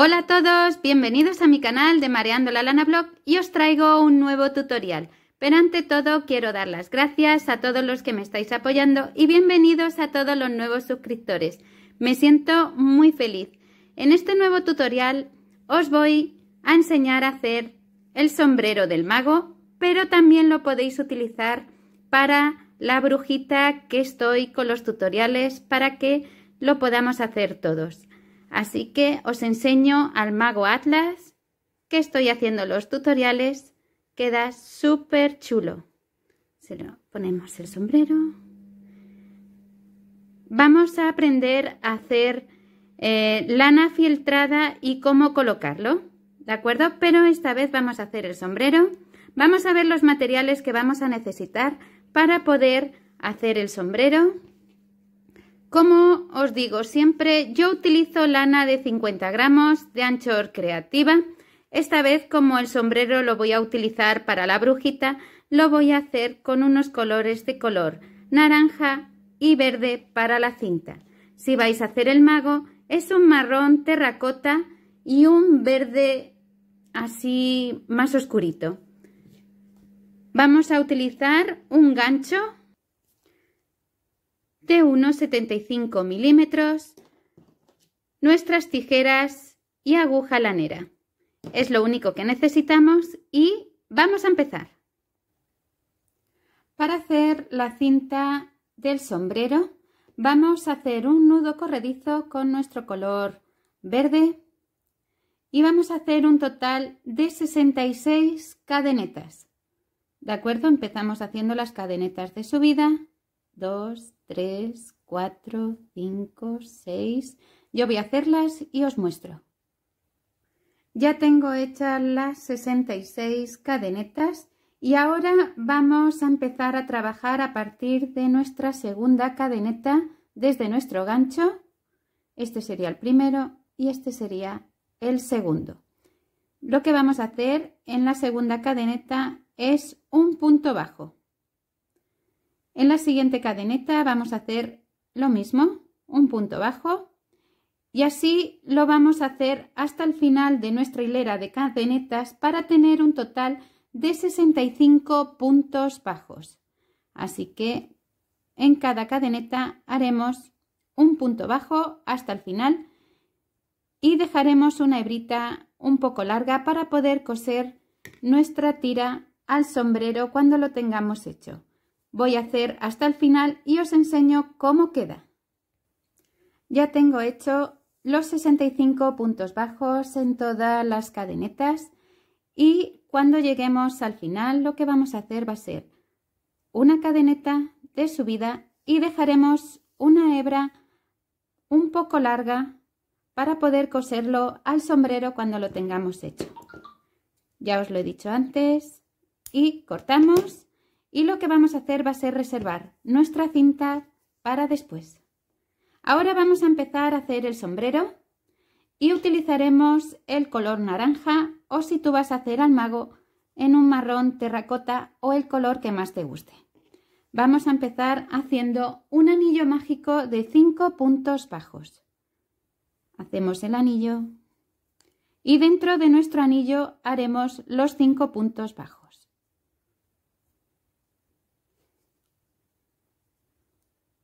Hola a todos, bienvenidos a mi canal de Mareando la Lana Blog y os traigo un nuevo tutorial. Pero ante todo quiero dar las gracias a todos los que me estáis apoyando y bienvenidos a todos los nuevos suscriptores. Me siento muy feliz. En este nuevo tutorial os voy a enseñar a hacer el sombrero del mago, pero también lo podéis utilizar para la brujita que estoy con los tutoriales para que lo podamos hacer todos. Así que os enseño al mago Atlas que estoy haciendo los tutoriales. Queda súper chulo. Se lo ponemos el sombrero. Vamos a aprender a hacer eh, lana filtrada y cómo colocarlo. ¿De acuerdo? Pero esta vez vamos a hacer el sombrero. Vamos a ver los materiales que vamos a necesitar para poder hacer el sombrero. Como os digo siempre, yo utilizo lana de 50 gramos de anchor creativa. Esta vez, como el sombrero lo voy a utilizar para la brujita, lo voy a hacer con unos colores de color naranja y verde para la cinta. Si vais a hacer el mago, es un marrón terracota y un verde así más oscurito. Vamos a utilizar un gancho de unos 75 milímetros, nuestras tijeras y aguja lanera. Es lo único que necesitamos y vamos a empezar. Para hacer la cinta del sombrero vamos a hacer un nudo corredizo con nuestro color verde y vamos a hacer un total de 66 cadenetas. ¿De acuerdo? Empezamos haciendo las cadenetas de subida, 2, 3, 4, 5, 6. Yo voy a hacerlas y os muestro. Ya tengo hechas las 66 cadenetas y ahora vamos a empezar a trabajar a partir de nuestra segunda cadeneta desde nuestro gancho. Este sería el primero y este sería el segundo. Lo que vamos a hacer en la segunda cadeneta es un punto bajo. En la siguiente cadeneta vamos a hacer lo mismo, un punto bajo y así lo vamos a hacer hasta el final de nuestra hilera de cadenetas para tener un total de 65 puntos bajos. Así que en cada cadeneta haremos un punto bajo hasta el final y dejaremos una hebrita un poco larga para poder coser nuestra tira al sombrero cuando lo tengamos hecho. Voy a hacer hasta el final y os enseño cómo queda. Ya tengo hecho los 65 puntos bajos en todas las cadenetas y cuando lleguemos al final lo que vamos a hacer va a ser una cadeneta de subida y dejaremos una hebra un poco larga para poder coserlo al sombrero cuando lo tengamos hecho. Ya os lo he dicho antes y cortamos y lo que vamos a hacer va a ser reservar nuestra cinta para después. Ahora vamos a empezar a hacer el sombrero y utilizaremos el color naranja o si tú vas a hacer al mago en un marrón terracota o el color que más te guste. Vamos a empezar haciendo un anillo mágico de 5 puntos bajos. Hacemos el anillo y dentro de nuestro anillo haremos los cinco puntos bajos.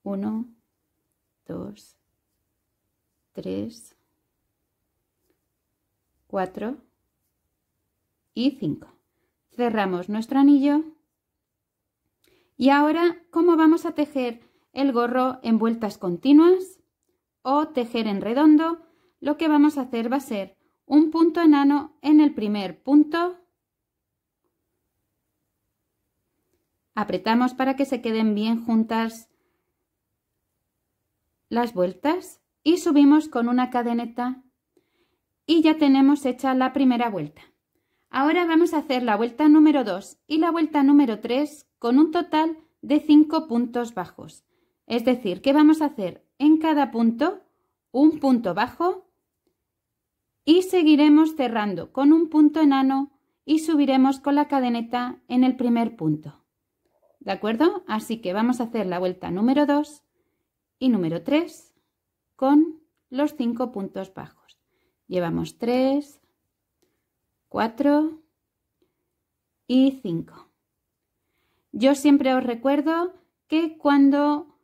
1, 2, 3, 4 y 5. Cerramos nuestro anillo. Y ahora, ¿cómo vamos a tejer el gorro en vueltas continuas o tejer en redondo? Lo que vamos a hacer va a ser un punto enano en el primer punto. Apretamos para que se queden bien juntas las vueltas y subimos con una cadeneta y ya tenemos hecha la primera vuelta. Ahora vamos a hacer la vuelta número 2 y la vuelta número 3 con un total de 5 puntos bajos. Es decir, que vamos a hacer en cada punto un punto bajo y seguiremos cerrando con un punto enano y subiremos con la cadeneta en el primer punto. ¿De acuerdo? Así que vamos a hacer la vuelta número 2 y número 3 con los 5 puntos bajos. Llevamos 3, 4 y 5. Yo siempre os recuerdo que cuando,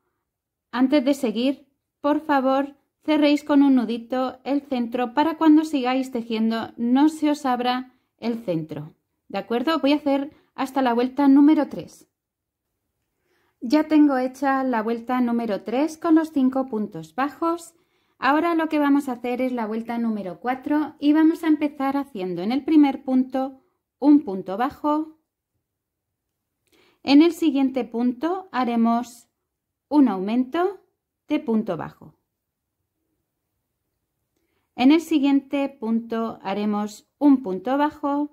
antes de seguir, por favor, cerréis con un nudito el centro para cuando sigáis tejiendo no se os abra el centro. ¿De acuerdo? Voy a hacer hasta la vuelta número 3. Ya tengo hecha la vuelta número 3 con los 5 puntos bajos. Ahora lo que vamos a hacer es la vuelta número 4 y vamos a empezar haciendo en el primer punto un punto bajo. En el siguiente punto haremos un aumento de punto bajo. En el siguiente punto haremos un punto bajo.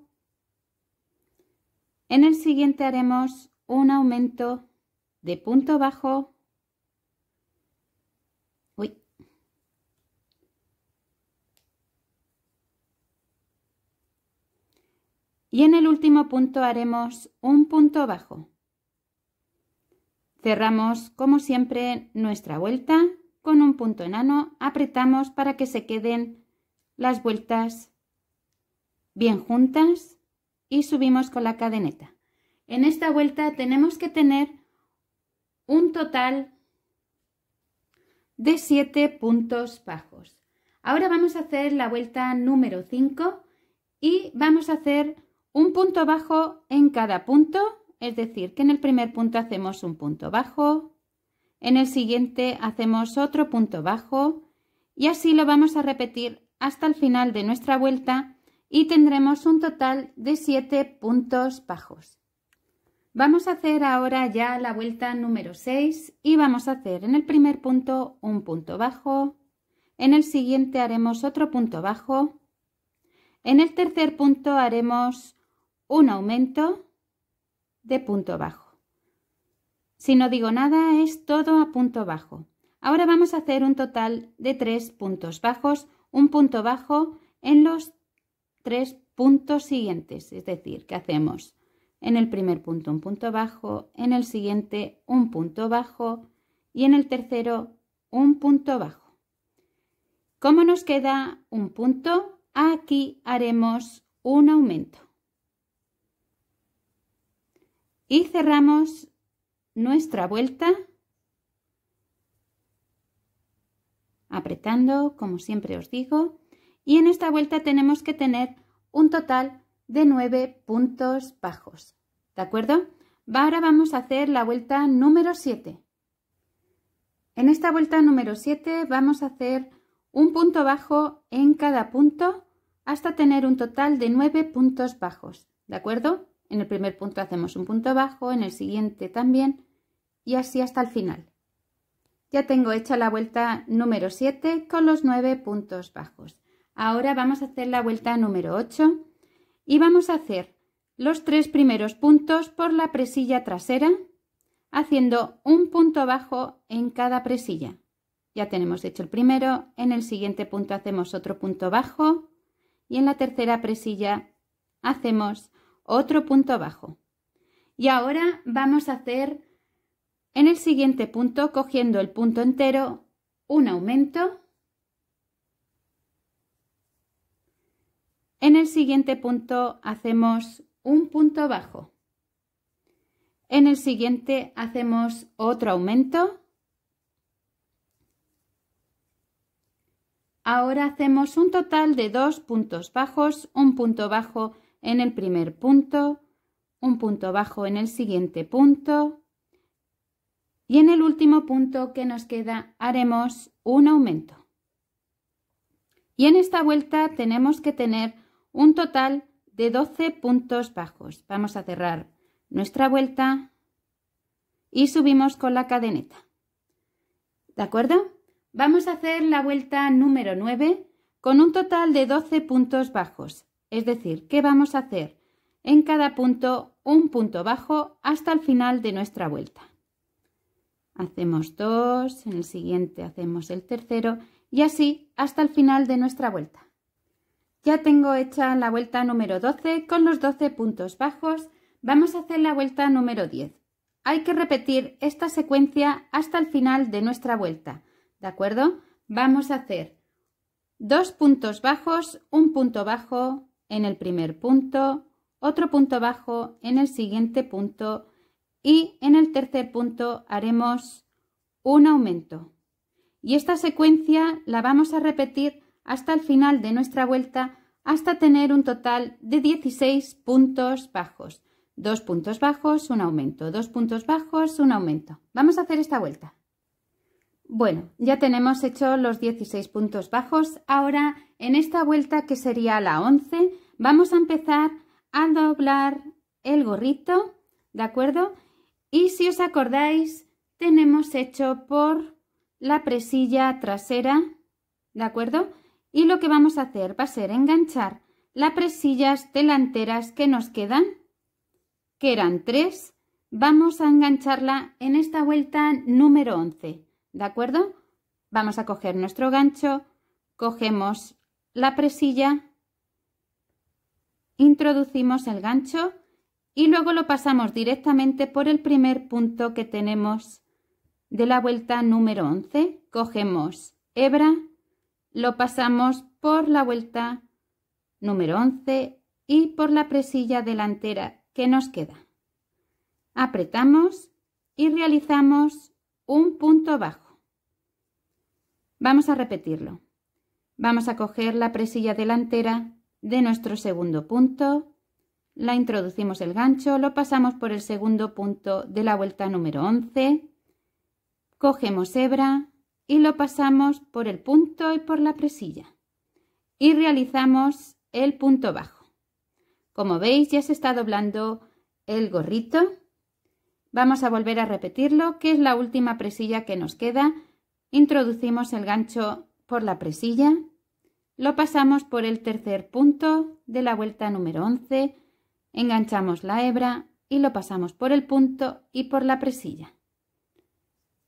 En el siguiente haremos un aumento de punto bajo. Y en el último punto haremos un punto bajo. Cerramos como siempre nuestra vuelta con un punto enano, apretamos para que se queden las vueltas bien juntas y subimos con la cadeneta. En esta vuelta tenemos que tener un total de 7 puntos bajos. Ahora vamos a hacer la vuelta número 5 y vamos a hacer un punto bajo en cada punto, es decir, que en el primer punto hacemos un punto bajo, en el siguiente hacemos otro punto bajo y así lo vamos a repetir hasta el final de nuestra vuelta y tendremos un total de 7 puntos bajos. Vamos a hacer ahora ya la vuelta número 6 y vamos a hacer en el primer punto un punto bajo, en el siguiente haremos otro punto bajo, en el tercer punto haremos un aumento de punto bajo. Si no digo nada es todo a punto bajo. Ahora vamos a hacer un total de tres puntos bajos, un punto bajo en los tres puntos siguientes, es decir, que hacemos en el primer punto un punto bajo, en el siguiente un punto bajo y en el tercero un punto bajo. Como nos queda un punto, aquí haremos un aumento. Y cerramos nuestra vuelta apretando, como siempre os digo, y en esta vuelta tenemos que tener un total de 9 puntos bajos. ¿De acuerdo? Ahora vamos a hacer la vuelta número 7. En esta vuelta número 7 vamos a hacer un punto bajo en cada punto hasta tener un total de 9 puntos bajos. ¿De acuerdo? En el primer punto hacemos un punto bajo, en el siguiente también y así hasta el final. Ya tengo hecha la vuelta número 7 con los 9 puntos bajos. Ahora vamos a hacer la vuelta número 8 y vamos a hacer los tres primeros puntos por la presilla trasera, haciendo un punto bajo en cada presilla. Ya tenemos hecho el primero, en el siguiente punto hacemos otro punto bajo y en la tercera presilla hacemos otro punto bajo. Y ahora vamos a hacer en el siguiente punto, cogiendo el punto entero, un aumento En el siguiente punto hacemos un punto bajo. En el siguiente hacemos otro aumento. Ahora hacemos un total de dos puntos bajos, un punto bajo en el primer punto, un punto bajo en el siguiente punto y en el último punto que nos queda haremos un aumento. Y en esta vuelta tenemos que tener un total de 12 puntos bajos. Vamos a cerrar nuestra vuelta y subimos con la cadeneta. ¿De acuerdo? Vamos a hacer la vuelta número 9 con un total de 12 puntos bajos. Es decir, qué vamos a hacer en cada punto un punto bajo hasta el final de nuestra vuelta. Hacemos dos, en el siguiente hacemos el tercero y así hasta el final de nuestra vuelta. Ya tengo hecha la vuelta número 12 con los 12 puntos bajos. Vamos a hacer la vuelta número 10. Hay que repetir esta secuencia hasta el final de nuestra vuelta. ¿De acuerdo? Vamos a hacer dos puntos bajos, un punto bajo en el primer punto, otro punto bajo en el siguiente punto y en el tercer punto haremos un aumento. Y esta secuencia la vamos a repetir hasta el final de nuestra vuelta hasta tener un total de 16 puntos bajos. Dos puntos bajos, un aumento, dos puntos bajos, un aumento. Vamos a hacer esta vuelta. Bueno, ya tenemos hecho los 16 puntos bajos. Ahora, en esta vuelta que sería la 11, vamos a empezar a doblar el gorrito, ¿de acuerdo? Y si os acordáis, tenemos hecho por la presilla trasera, ¿de acuerdo? y lo que vamos a hacer va a ser enganchar las presillas delanteras que nos quedan, que eran tres, vamos a engancharla en esta vuelta número 11, ¿de acuerdo? Vamos a coger nuestro gancho, cogemos la presilla, introducimos el gancho y luego lo pasamos directamente por el primer punto que tenemos de la vuelta número 11, cogemos hebra, lo pasamos por la vuelta número 11 y por la presilla delantera que nos queda. Apretamos y realizamos un punto bajo. Vamos a repetirlo. Vamos a coger la presilla delantera de nuestro segundo punto, la introducimos el gancho, lo pasamos por el segundo punto de la vuelta número 11, cogemos hebra, y lo pasamos por el punto y por la presilla y realizamos el punto bajo. Como veis ya se está doblando el gorrito. Vamos a volver a repetirlo, que es la última presilla que nos queda. Introducimos el gancho por la presilla, lo pasamos por el tercer punto de la vuelta número 11, enganchamos la hebra y lo pasamos por el punto y por la presilla.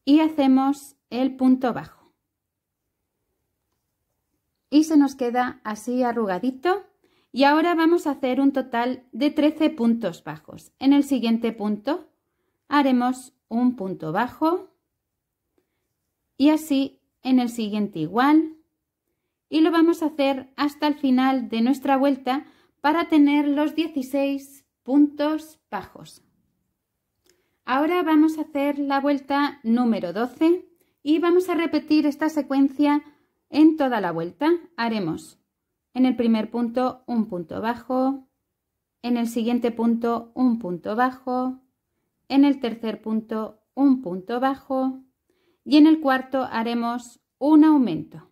Y hacemos el punto bajo. Y se nos queda así arrugadito. Y ahora vamos a hacer un total de 13 puntos bajos. En el siguiente punto haremos un punto bajo y así en el siguiente igual. Y lo vamos a hacer hasta el final de nuestra vuelta para tener los 16 puntos bajos. Ahora vamos a hacer la vuelta número 12 y vamos a repetir esta secuencia en toda la vuelta. Haremos en el primer punto un punto bajo, en el siguiente punto un punto bajo, en el tercer punto un punto bajo y en el cuarto haremos un aumento.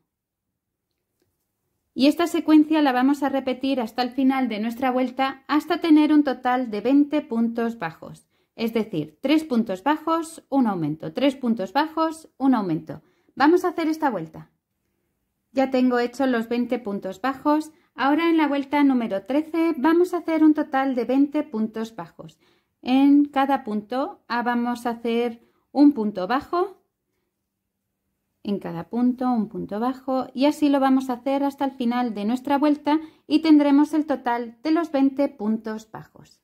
Y esta secuencia la vamos a repetir hasta el final de nuestra vuelta hasta tener un total de 20 puntos bajos. Es decir, tres puntos bajos, un aumento, tres puntos bajos, un aumento. Vamos a hacer esta vuelta. Ya tengo hechos los 20 puntos bajos. Ahora en la vuelta número 13 vamos a hacer un total de 20 puntos bajos. En cada punto vamos a hacer un punto bajo, en cada punto un punto bajo y así lo vamos a hacer hasta el final de nuestra vuelta y tendremos el total de los 20 puntos bajos.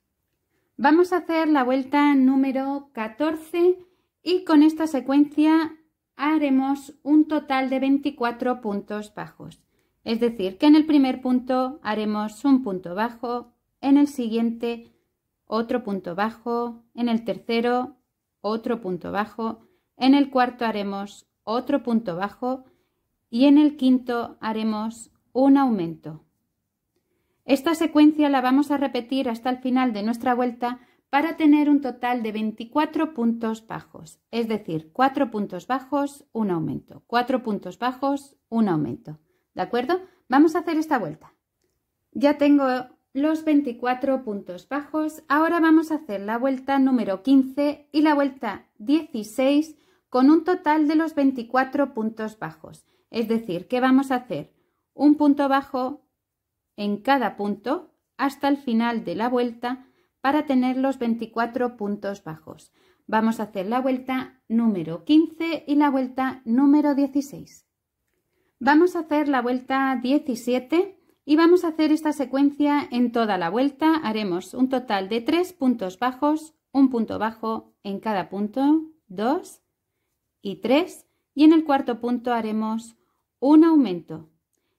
Vamos a hacer la vuelta número 14 y con esta secuencia haremos un total de 24 puntos bajos. Es decir, que en el primer punto haremos un punto bajo, en el siguiente otro punto bajo, en el tercero otro punto bajo, en el cuarto haremos otro punto bajo y en el quinto haremos un aumento. Esta secuencia la vamos a repetir hasta el final de nuestra vuelta para tener un total de 24 puntos bajos, es decir, 4 puntos bajos, un aumento, 4 puntos bajos, un aumento. ¿De acuerdo? Vamos a hacer esta vuelta. Ya tengo los 24 puntos bajos, ahora vamos a hacer la vuelta número 15 y la vuelta 16 con un total de los 24 puntos bajos, es decir, ¿qué vamos a hacer un punto bajo, en cada punto hasta el final de la vuelta para tener los 24 puntos bajos. Vamos a hacer la vuelta número 15 y la vuelta número 16. Vamos a hacer la vuelta 17 y vamos a hacer esta secuencia en toda la vuelta. Haremos un total de 3 puntos bajos, un punto bajo en cada punto, 2 y 3 y en el cuarto punto haremos un aumento,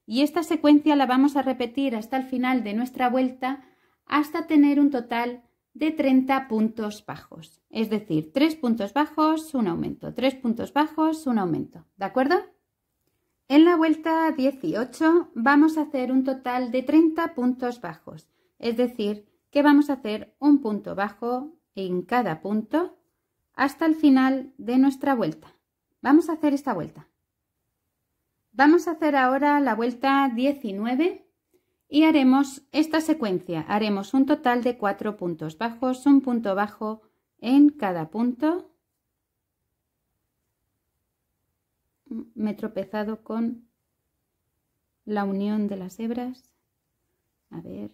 y esta secuencia la vamos a repetir hasta el final de nuestra vuelta hasta tener un total de 30 puntos bajos. Es decir, 3 puntos bajos, un aumento, 3 puntos bajos, un aumento. ¿De acuerdo? En la vuelta 18 vamos a hacer un total de 30 puntos bajos. Es decir, que vamos a hacer un punto bajo en cada punto hasta el final de nuestra vuelta. Vamos a hacer esta vuelta. Vamos a hacer ahora la vuelta 19 y haremos esta secuencia. Haremos un total de cuatro puntos bajos, un punto bajo en cada punto. Me he tropezado con la unión de las hebras. A ver,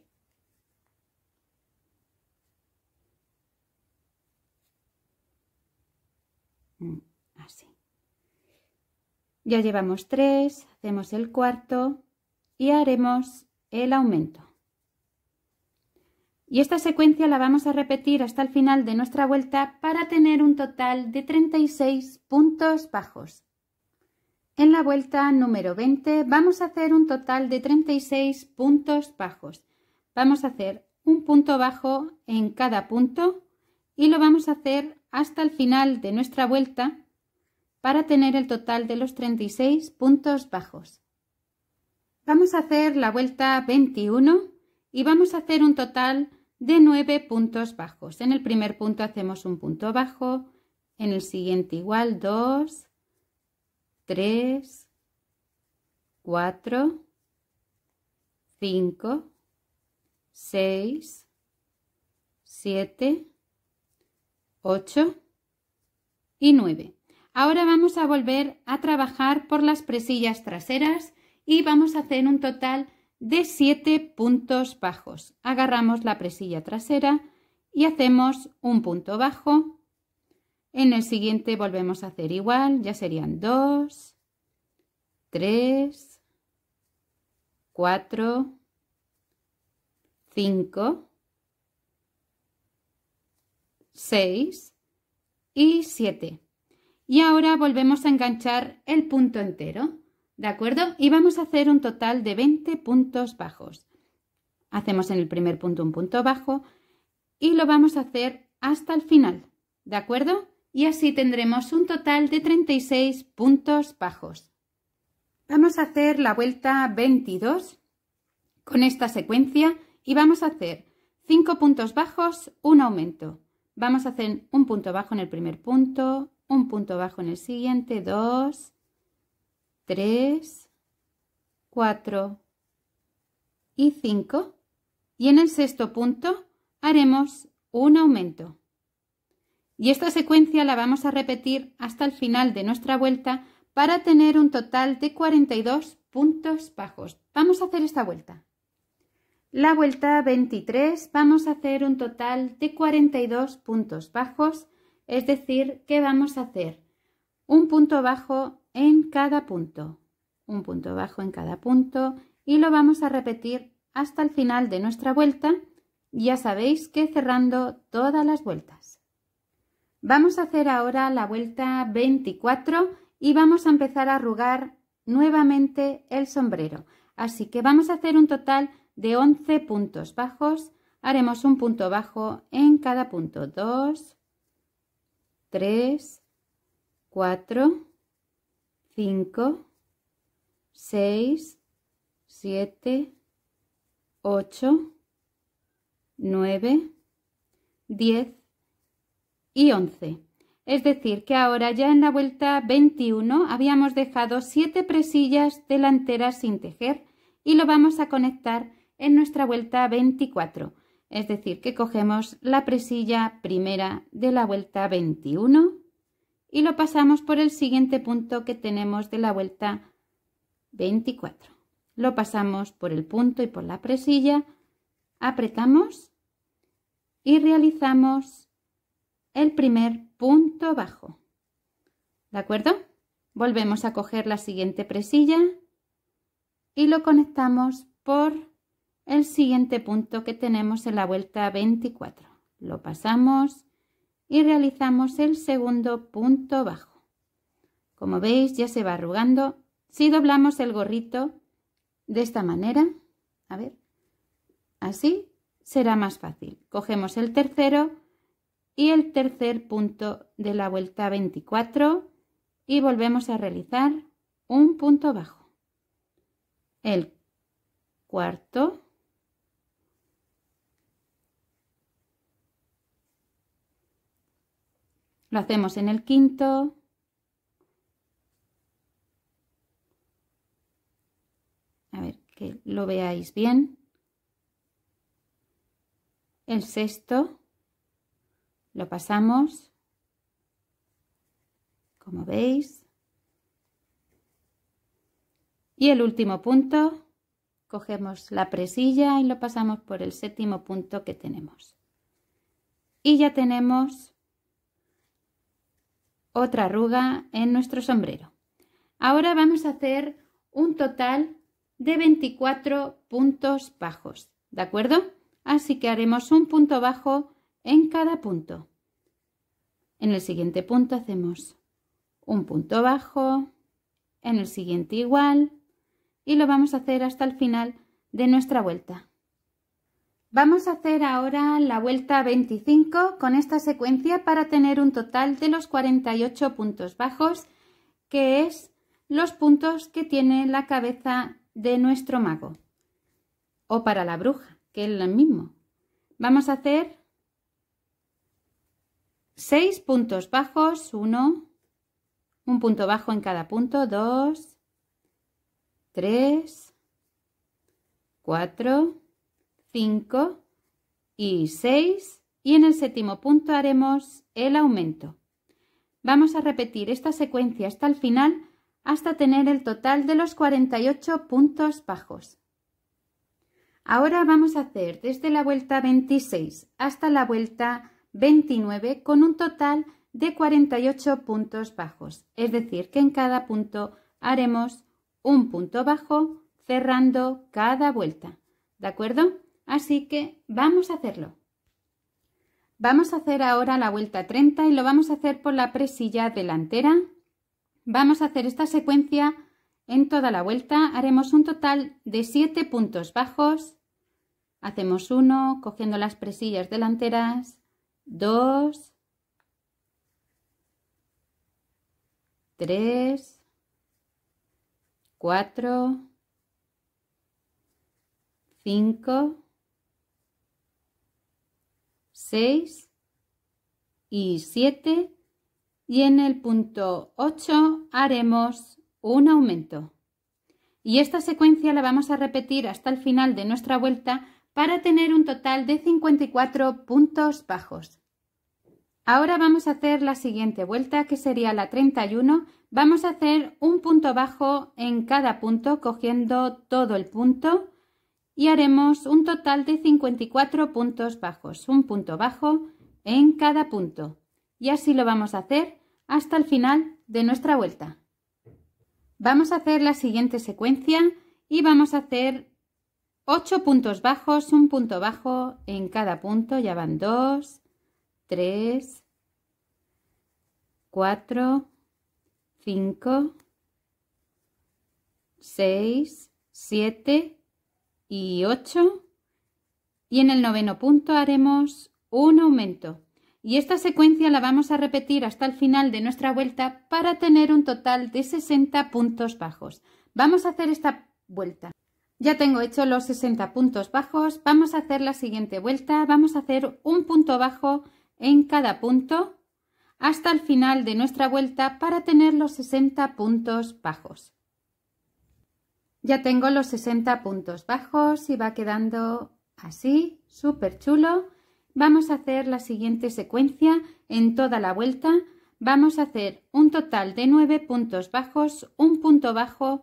Ya llevamos 3, hacemos el cuarto y haremos el aumento. Y esta secuencia la vamos a repetir hasta el final de nuestra vuelta para tener un total de 36 puntos bajos. En la vuelta número 20 vamos a hacer un total de 36 puntos bajos. Vamos a hacer un punto bajo en cada punto y lo vamos a hacer hasta el final de nuestra vuelta para tener el total de los 36 puntos bajos. Vamos a hacer la vuelta 21 y vamos a hacer un total de 9 puntos bajos. En el primer punto hacemos un punto bajo, en el siguiente igual 2, 3, 4, 5, 6, 7, 8 y 9. Ahora vamos a volver a trabajar por las presillas traseras y vamos a hacer un total de 7 puntos bajos. Agarramos la presilla trasera y hacemos un punto bajo. En el siguiente volvemos a hacer igual, ya serían 2, 3, 4, 5, 6 y 7. Y ahora volvemos a enganchar el punto entero, ¿de acuerdo? Y vamos a hacer un total de 20 puntos bajos. Hacemos en el primer punto un punto bajo y lo vamos a hacer hasta el final, ¿de acuerdo? Y así tendremos un total de 36 puntos bajos. Vamos a hacer la vuelta 22 con esta secuencia y vamos a hacer 5 puntos bajos, un aumento. Vamos a hacer un punto bajo en el primer punto, un punto bajo en el siguiente, 2, 3, 4 y 5. Y en el sexto punto haremos un aumento. Y esta secuencia la vamos a repetir hasta el final de nuestra vuelta para tener un total de 42 puntos bajos. Vamos a hacer esta vuelta. La vuelta 23 vamos a hacer un total de 42 puntos bajos es decir, que vamos a hacer un punto bajo en cada punto, un punto bajo en cada punto y lo vamos a repetir hasta el final de nuestra vuelta, ya sabéis que cerrando todas las vueltas. Vamos a hacer ahora la vuelta 24 y vamos a empezar a arrugar nuevamente el sombrero. Así que vamos a hacer un total de 11 puntos bajos. Haremos un punto bajo en cada punto. 2, 3, 4, 5, 6, 7, 8, 9, 10 y 11. Es decir, que ahora ya en la vuelta 21 habíamos dejado 7 presillas delanteras sin tejer y lo vamos a conectar en nuestra vuelta 24 es decir, que cogemos la presilla primera de la vuelta 21 y lo pasamos por el siguiente punto que tenemos de la vuelta 24. Lo pasamos por el punto y por la presilla, apretamos y realizamos el primer punto bajo. ¿De acuerdo? Volvemos a coger la siguiente presilla y lo conectamos por el siguiente punto que tenemos en la vuelta 24. Lo pasamos y realizamos el segundo punto bajo. Como veis ya se va arrugando. Si doblamos el gorrito de esta manera, a ver, así será más fácil. Cogemos el tercero y el tercer punto de la vuelta 24 y volvemos a realizar un punto bajo. El cuarto Lo hacemos en el quinto. A ver, que lo veáis bien. El sexto. Lo pasamos. Como veis. Y el último punto. Cogemos la presilla y lo pasamos por el séptimo punto que tenemos. Y ya tenemos otra arruga en nuestro sombrero. Ahora vamos a hacer un total de 24 puntos bajos, ¿de acuerdo? Así que haremos un punto bajo en cada punto. En el siguiente punto hacemos un punto bajo, en el siguiente igual y lo vamos a hacer hasta el final de nuestra vuelta. Vamos a hacer ahora la vuelta 25 con esta secuencia para tener un total de los 48 puntos bajos, que es los puntos que tiene la cabeza de nuestro mago, o para la bruja, que es lo mismo. Vamos a hacer 6 puntos bajos, 1, un punto bajo en cada punto, 2, 3, 4, 5 y 6 y en el séptimo punto haremos el aumento. Vamos a repetir esta secuencia hasta el final hasta tener el total de los 48 puntos bajos. Ahora vamos a hacer desde la vuelta 26 hasta la vuelta 29 con un total de 48 puntos bajos, es decir, que en cada punto haremos un punto bajo cerrando cada vuelta. ¿De acuerdo? Así que vamos a hacerlo. Vamos a hacer ahora la vuelta 30 y lo vamos a hacer por la presilla delantera. Vamos a hacer esta secuencia en toda la vuelta. Haremos un total de 7 puntos bajos. Hacemos 1 cogiendo las presillas delanteras, 2, 3, 4, 5, 6 y 7 y en el punto 8 haremos un aumento. Y esta secuencia la vamos a repetir hasta el final de nuestra vuelta para tener un total de 54 puntos bajos. Ahora vamos a hacer la siguiente vuelta que sería la 31. Vamos a hacer un punto bajo en cada punto cogiendo todo el punto y haremos un total de 54 puntos bajos, un punto bajo en cada punto. Y así lo vamos a hacer hasta el final de nuestra vuelta. Vamos a hacer la siguiente secuencia y vamos a hacer 8 puntos bajos, un punto bajo en cada punto, ya van 2, 3, 4, 5, 6, 7, y 8 y en el noveno punto haremos un aumento y esta secuencia la vamos a repetir hasta el final de nuestra vuelta para tener un total de 60 puntos bajos. Vamos a hacer esta vuelta. Ya tengo hecho los 60 puntos bajos, vamos a hacer la siguiente vuelta, vamos a hacer un punto bajo en cada punto hasta el final de nuestra vuelta para tener los 60 puntos bajos. Ya tengo los 60 puntos bajos y va quedando así, súper chulo. Vamos a hacer la siguiente secuencia en toda la vuelta. Vamos a hacer un total de 9 puntos bajos, un punto bajo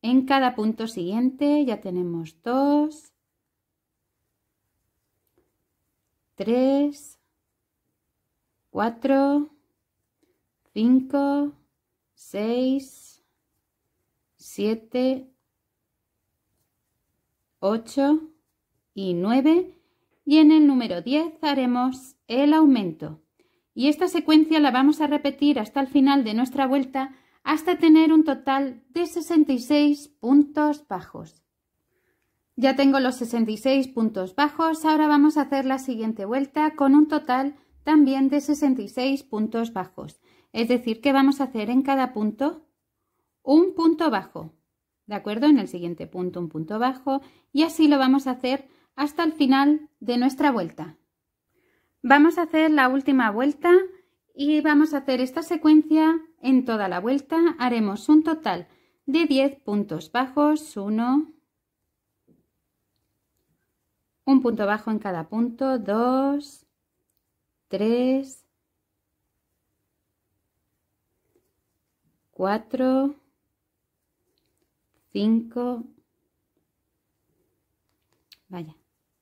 en cada punto siguiente. Ya tenemos 2, 3, 4, 5, 6, 7, 8 y 9 y en el número 10 haremos el aumento. Y esta secuencia la vamos a repetir hasta el final de nuestra vuelta hasta tener un total de 66 puntos bajos. Ya tengo los 66 puntos bajos, ahora vamos a hacer la siguiente vuelta con un total también de 66 puntos bajos. Es decir, que vamos a hacer en cada punto un punto bajo. ¿de acuerdo? En el siguiente punto un punto bajo y así lo vamos a hacer hasta el final de nuestra vuelta. Vamos a hacer la última vuelta y vamos a hacer esta secuencia en toda la vuelta. Haremos un total de 10 puntos bajos, 1, un punto bajo en cada punto, 2, 3, 4, 5, vaya,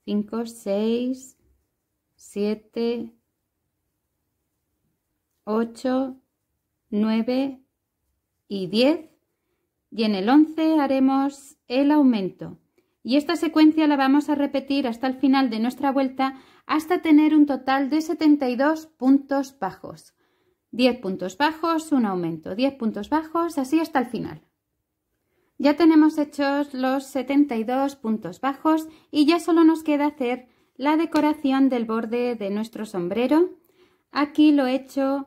6, 7, 8, 9 y 10 y en el 11 haremos el aumento. Y esta secuencia la vamos a repetir hasta el final de nuestra vuelta hasta tener un total de 72 puntos bajos. 10 puntos bajos, un aumento, 10 puntos bajos, así hasta el final. Ya tenemos hechos los 72 puntos bajos y ya solo nos queda hacer la decoración del borde de nuestro sombrero. Aquí lo he hecho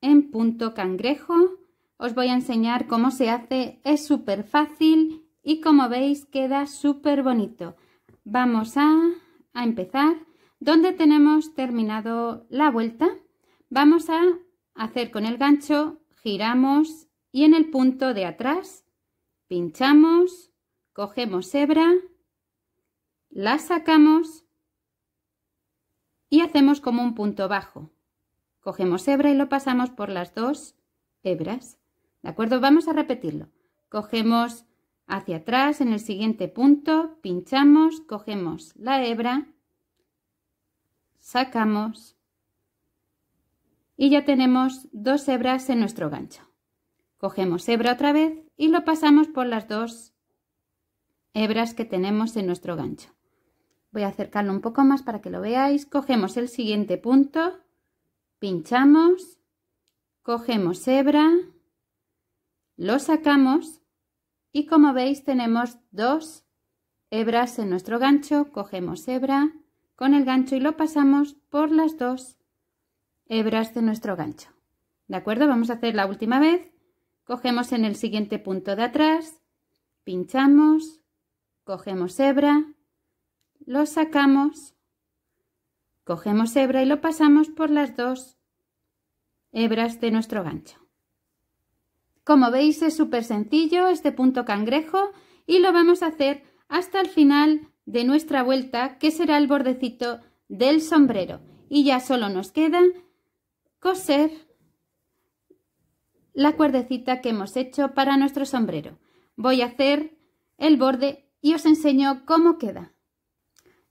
en punto cangrejo. Os voy a enseñar cómo se hace, es súper fácil y como veis queda súper bonito. Vamos a, a empezar. Donde tenemos terminado la vuelta, vamos a hacer con el gancho, giramos y en el punto de atrás pinchamos, cogemos hebra, la sacamos y hacemos como un punto bajo. Cogemos hebra y lo pasamos por las dos hebras. ¿De acuerdo? Vamos a repetirlo. Cogemos hacia atrás en el siguiente punto, pinchamos, cogemos la hebra, sacamos y ya tenemos dos hebras en nuestro gancho. Cogemos hebra otra vez y lo pasamos por las dos hebras que tenemos en nuestro gancho. Voy a acercarlo un poco más para que lo veáis. Cogemos el siguiente punto, pinchamos, cogemos hebra, lo sacamos y como veis tenemos dos hebras en nuestro gancho. Cogemos hebra con el gancho y lo pasamos por las dos hebras de nuestro gancho. ¿De acuerdo? Vamos a hacer la última vez Cogemos en el siguiente punto de atrás, pinchamos, cogemos hebra, lo sacamos, cogemos hebra y lo pasamos por las dos hebras de nuestro gancho. Como veis es súper sencillo este punto cangrejo y lo vamos a hacer hasta el final de nuestra vuelta que será el bordecito del sombrero y ya solo nos queda coser la cuerdecita que hemos hecho para nuestro sombrero. Voy a hacer el borde y os enseño cómo queda.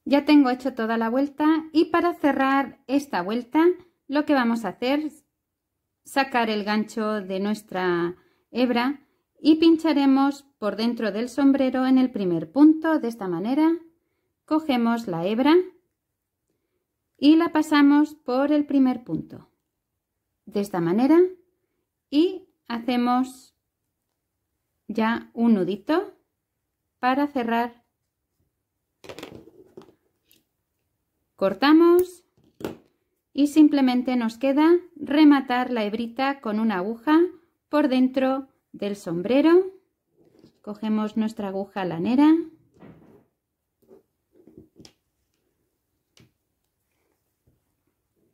Ya tengo hecho toda la vuelta y para cerrar esta vuelta lo que vamos a hacer es sacar el gancho de nuestra hebra y pincharemos por dentro del sombrero en el primer punto de esta manera. Cogemos la hebra y la pasamos por el primer punto. De esta manera y hacemos ya un nudito para cerrar cortamos y simplemente nos queda rematar la hebrita con una aguja por dentro del sombrero cogemos nuestra aguja lanera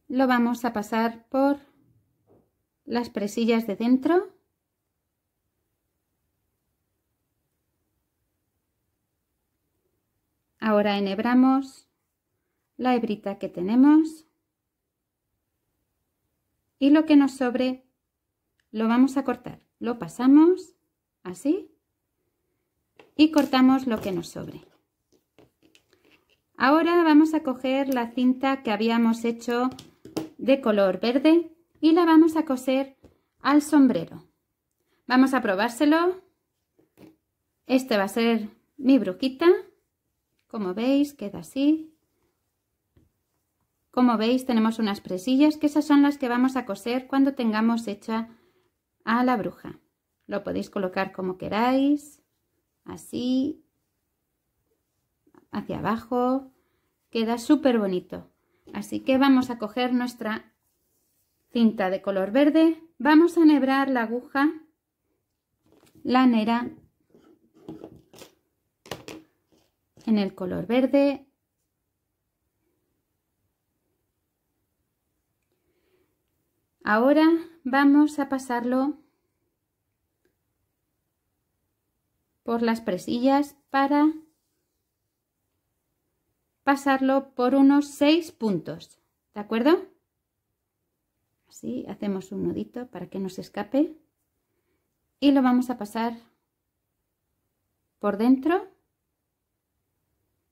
lo vamos a pasar por las presillas de dentro ahora enhebramos la hebrita que tenemos y lo que nos sobre lo vamos a cortar lo pasamos así y cortamos lo que nos sobre ahora vamos a coger la cinta que habíamos hecho de color verde y la vamos a coser al sombrero. Vamos a probárselo. Este va a ser mi bruquita Como veis, queda así. Como veis, tenemos unas presillas que esas son las que vamos a coser cuando tengamos hecha a la bruja. Lo podéis colocar como queráis, así, hacia abajo. Queda súper bonito. Así que vamos a coger nuestra cinta de color verde, vamos a nebrar la aguja lanera en el color verde ahora vamos a pasarlo por las presillas para pasarlo por unos seis puntos ¿de acuerdo? hacemos un nudito para que no se escape y lo vamos a pasar por dentro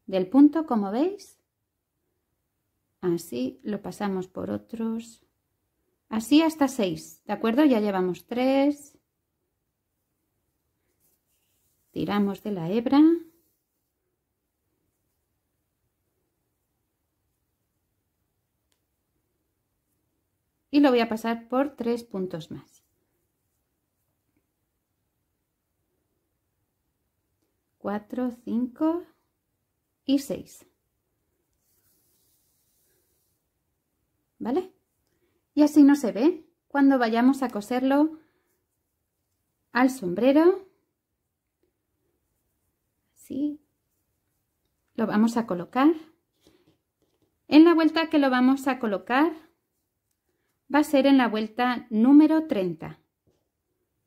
del punto como veis así lo pasamos por otros así hasta seis de acuerdo ya llevamos 3 tiramos de la hebra lo voy a pasar por tres puntos más. Cuatro, cinco y seis. ¿Vale? Y así no se ve. Cuando vayamos a coserlo al sombrero, así, lo vamos a colocar. En la vuelta que lo vamos a colocar, va a ser en la vuelta número 30.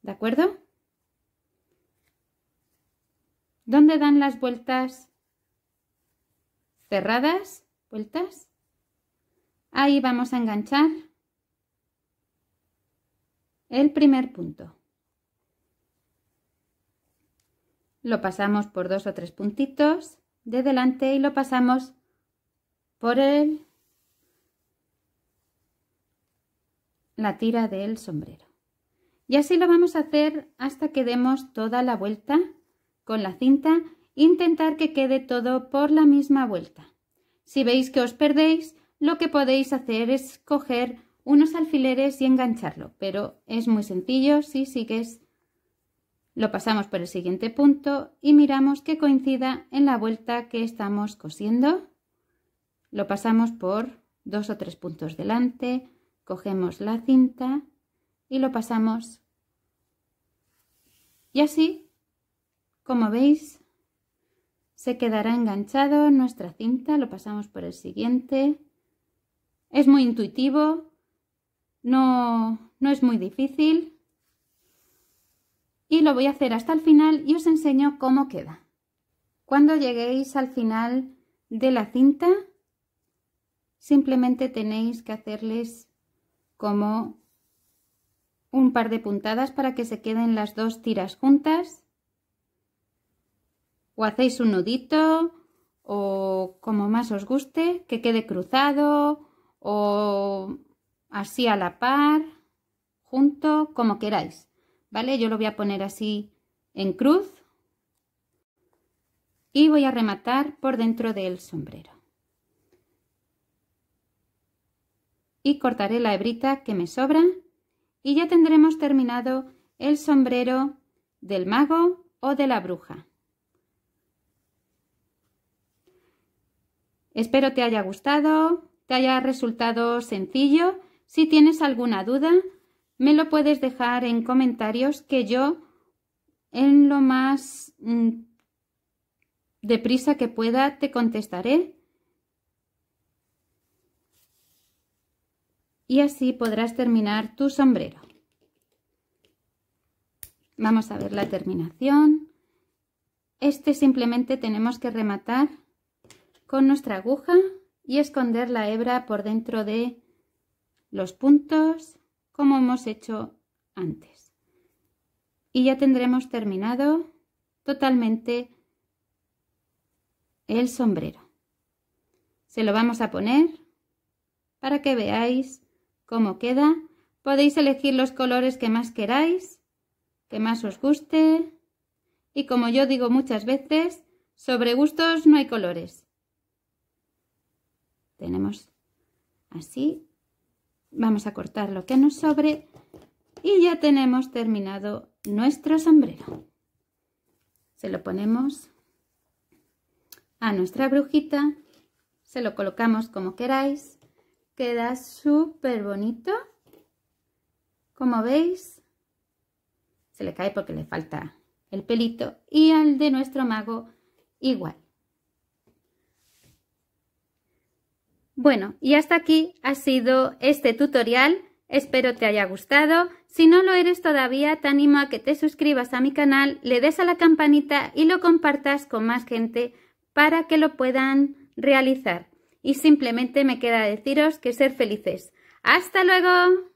¿De acuerdo? ¿Dónde dan las vueltas cerradas? Vueltas. Ahí vamos a enganchar el primer punto. Lo pasamos por dos o tres puntitos de delante y lo pasamos por el la tira del sombrero. Y así lo vamos a hacer hasta que demos toda la vuelta con la cinta, intentar que quede todo por la misma vuelta. Si veis que os perdéis, lo que podéis hacer es coger unos alfileres y engancharlo, pero es muy sencillo si sigues. Lo pasamos por el siguiente punto y miramos que coincida en la vuelta que estamos cosiendo. Lo pasamos por dos o tres puntos delante, cogemos la cinta y lo pasamos. Y así, como veis, se quedará enganchado nuestra cinta, lo pasamos por el siguiente. Es muy intuitivo, no, no es muy difícil. Y lo voy a hacer hasta el final y os enseño cómo queda. Cuando lleguéis al final de la cinta, simplemente tenéis que hacerles como un par de puntadas para que se queden las dos tiras juntas o hacéis un nudito o como más os guste que quede cruzado o así a la par junto como queráis vale yo lo voy a poner así en cruz y voy a rematar por dentro del sombrero y cortaré la hebrita que me sobra y ya tendremos terminado el sombrero del mago o de la bruja. Espero te haya gustado, te haya resultado sencillo. Si tienes alguna duda, me lo puedes dejar en comentarios que yo en lo más mm, deprisa que pueda te contestaré y así podrás terminar tu sombrero. Vamos a ver la terminación. Este simplemente tenemos que rematar con nuestra aguja y esconder la hebra por dentro de los puntos como hemos hecho antes. Y ya tendremos terminado totalmente el sombrero. Se lo vamos a poner para que veáis cómo queda. Podéis elegir los colores que más queráis, que más os guste. Y como yo digo muchas veces, sobre gustos no hay colores. Tenemos así. Vamos a cortar lo que nos sobre y ya tenemos terminado nuestro sombrero. Se lo ponemos a nuestra brujita, se lo colocamos como queráis Queda súper bonito. Como veis, se le cae porque le falta el pelito. Y al de nuestro mago igual. Bueno, y hasta aquí ha sido este tutorial. Espero te haya gustado. Si no lo eres todavía, te animo a que te suscribas a mi canal, le des a la campanita y lo compartas con más gente para que lo puedan realizar. Y simplemente me queda deciros que ser felices. ¡Hasta luego!